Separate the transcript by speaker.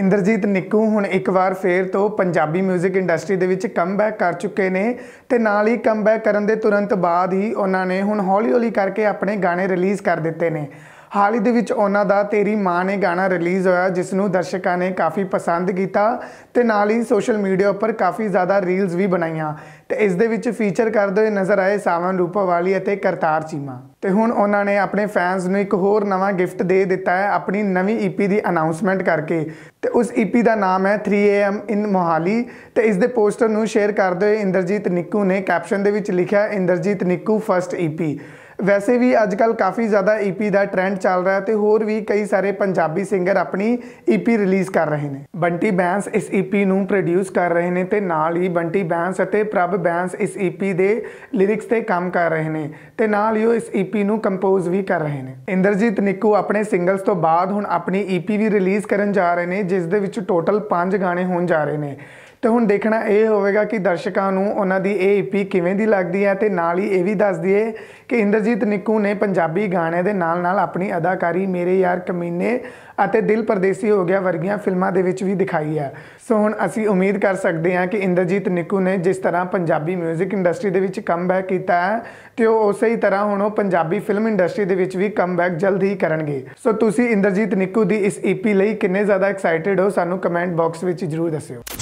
Speaker 1: ਇੰਦਰਜੀਤ ਨਿੱਕੂ ਹੁਣ ਇੱਕ ਵਾਰ ਫੇਰ ਤੋਂ ਪੰਜਾਬੀ 뮤직 ਇੰਡਸਟਰੀ ਦੇ ਵਿੱਚ ਕਮਬੈਕ ਕਰ ਚੁੱਕੇ ਨੇ ਤੇ ਨਾਲ ਹੀ ਕਮਬੈਕ ਕਰਨ ਦੇ ਤੁਰੰਤ ਬਾਅਦ ਹੀ ਉਹਨਾਂ ਨੇ ਹੁਣ ਹੌਲੀ-ਹੌਲੀ ਕਰਕੇ ਆਪਣੇ ਗਾਣੇ ਰਿਲੀਜ਼ ਕਰ ਦਿੱਤੇ ਨੇ ਹਾਲ ਹੀ ਦੇ ਵਿੱਚ ਉਹਨਾਂ ਦਾ ਤੇਰੀ ਮਾਂ ਨੇ ਗਾਣਾ ਰਿਲੀਜ਼ ਹੋਇਆ ਜਿਸ ਨੂੰ ਦਰਸ਼ਕਾਂ ਨੇ ਕਾਫੀ ਪਸੰਦ ਕੀਤਾ ਤੇ ਨਾਲ ਹੀ ਸੋਸ਼ਲ ਮੀਡੀਆ ਉੱਪਰ ਕਾਫੀ ਜ਼ਿਆਦਾ ਰੀਲਸ ਵੀ ਬਣਾਈਆਂ ਤੇ ਇਸ ਦੇ ਵਿੱਚ ਫੀਚਰ ਕਰਦੇ ਹੋਏ ਨਜ਼ਰ ਆਏ ਸਾਵਨ ਵਾਲੀ ਅਤੇ ਕਰਤਾਰ ਚੀਮਾ ਤੇ ਹੁਣ ਉਹਨਾਂ ਨੇ ਆਪਣੇ ਫੈਨਸ ਨੂੰ ਇੱਕ ਹੋਰ ਨਵਾਂ ਗਿਫਟ ਦੇ ਦਿੱਤਾ ਹੈ ਆਪਣੀ ਨਵੀਂ ਈਪੀ e ਦੀ ਅਨਾਉਂਸਮੈਂਟ ਕਰਕੇ ਤੇ ਉਸ ਈਪੀ e ਦਾ ਨਾਮ ਹੈ 3am ਇਨ ਮੋਹਾਲੀ ਤੇ ਇਸ ਦੇ ਪੋਸਟਰ ਨੂੰ ਸ਼ੇਅਰ ਕਰਦੇ ਹੋਏ ਇੰਦਰਜੀਤ ਨਿੱਕੂ ਨੇ ਕੈਪਸ਼ਨ ਦੇ ਵਿੱਚ ਲਿਖਿਆ Inderjit Nikku first EP e ਵੈਸੇ ਵੀ ਅੱਜ ਕੱਲ ਕਾਫੀ ਜ਼ਿਆਦਾ ਈਪੀ e ਦਾ ਟ੍ਰੈਂਡ ਚੱਲ ਰਿਹਾ ਤੇ ਹੋਰ ਵੀ ਕਈ ਸਾਰੇ ਪੰਜਾਬੀ ਸਿੰਗਰ ਆਪਣੀ ਈਪੀ e ਰਿਲੀਜ਼ ਕਰ ਰਹੇ ਨੇ ਬੰਟੀ ਬੈਂਸ ਇਸ ਈਪੀ e ਨੂੰ ਪ੍ਰੋਡਿਊਸ ਕਰ ਰਹੇ ਨੇ ਤੇ ਨਾਲ ਹੀ ਬੰਟੀ ਬੈਂਸ ਅਤੇ ਪ੍ਰਭ ਬੈਂਸ ਇਸ ਈਪੀ ਦੇ ਲਿਰਿਕਸ ਤੇ ਕੰਮ ਕਰ ਰਹੇ ਨੇ ਤੇ ਨਾਲ ਹੀ ਉਹ ਇਸ ਈਪੀ ਨੂੰ ਕੰਪੋਜ਼ ਵੀ ਕਰ ਰਹੇ ਨੇ ਇੰਦਰਜੀਤ ਨਿੱਕੂ ਆਪਣੇ ਸਿੰਗਲਸ ਤੋਂ ਬਾਅਦ ਹੁਣ ਆਪਣੀ ਈਪੀ ਵੀ ਰਿਲੀਜ਼ ਕਰਨ ਜਾ ਰਹੇ ਨੇ ਜਿਸ ਦੇ ਵਿੱਚ ਟੋਟਲ 5 ਗਾਣੇ ਹੋਣ ਜਾ ਰਹੇ ਨੇ ਤੇ ਹੁਣ ਦੇਖਣਾ ਇਹ ਹੋਵੇਗਾ ਕਿ ਦਰਸ਼ਕਾਂ ਨੂੰ ਉਹਨਾਂ ਦੀ ਇਹ ਈਪੀ ਕਿਵੇਂ ਦੀ ਲੱਗਦੀ ਹੈ ਤੇ ਨਾਲ ਹੀ ਇਹ ਵੀ ਦੱਸ ਦਈਏ ਕਿ ਇੰਦਰਜੀਤ ਨਿੱਕੂ ਨੇ ਪੰਜਾਬੀ ਗਾਣੇ ਦੇ ਨਾਲ ਨਾਲ ਆਪਣੀ ਅਦਾਕਾਰੀ ਮੇਰੇ ਯਾਰ ਕਮੀਨੇ ਅਤੇ ਦਿਲ ਪਰਦੇਸੀ ਹੋ ਗਿਆ ਵਰਗੀਆਂ ਫਿਲਮਾਂ ਦੇ ਵਿੱਚ ਵੀ ਦਿਖਾਈ ਹੈ ਸੋ ਹੁਣ ਅਸੀਂ ਉਮੀਦ ਕਰ ਸਕਦੇ ਹਾਂ ਕਿ ਇੰਦਰਜੀਤ ਨਿੱਕੂ ਨੇ ਜਿਸ ਤਰ੍ਹਾਂ ਪੰਜਾਬੀ 뮤직 ਇੰਡਸਟਰੀ ਦੇ ਵਿੱਚ ਕਮਬੈਕ ਕੀਤਾ ਹੈ ਤੇ ਉਹ ਉਸੇ ਹੀ ਤਰ੍ਹਾਂ ਹੁਣ ਉਹ ਪੰਜਾਬੀ ਫਿਲਮ ਇੰਡਸਟਰੀ ਦੇ ਵਿੱਚ ਵੀ ਕਮਬੈਕ ਜਲਦ ਹੀ ਕਰਨਗੇ ਸੋ ਤੁਸੀਂ ਇੰਦਰਜੀਤ ਨਿੱਕੂ ਦੀ ਇਸ ਈਪੀ ਲਈ ਕਿੰਨੇ ਜ਼ਿਆਦਾ ਐਕਸਾਈਟਿਡ ਹੋ ਸਾਨੂੰ ਕਮੈਂਟ ਬਾਕਸ ਵਿੱਚ ਜਰੂਰ ਦੱਸਿਓ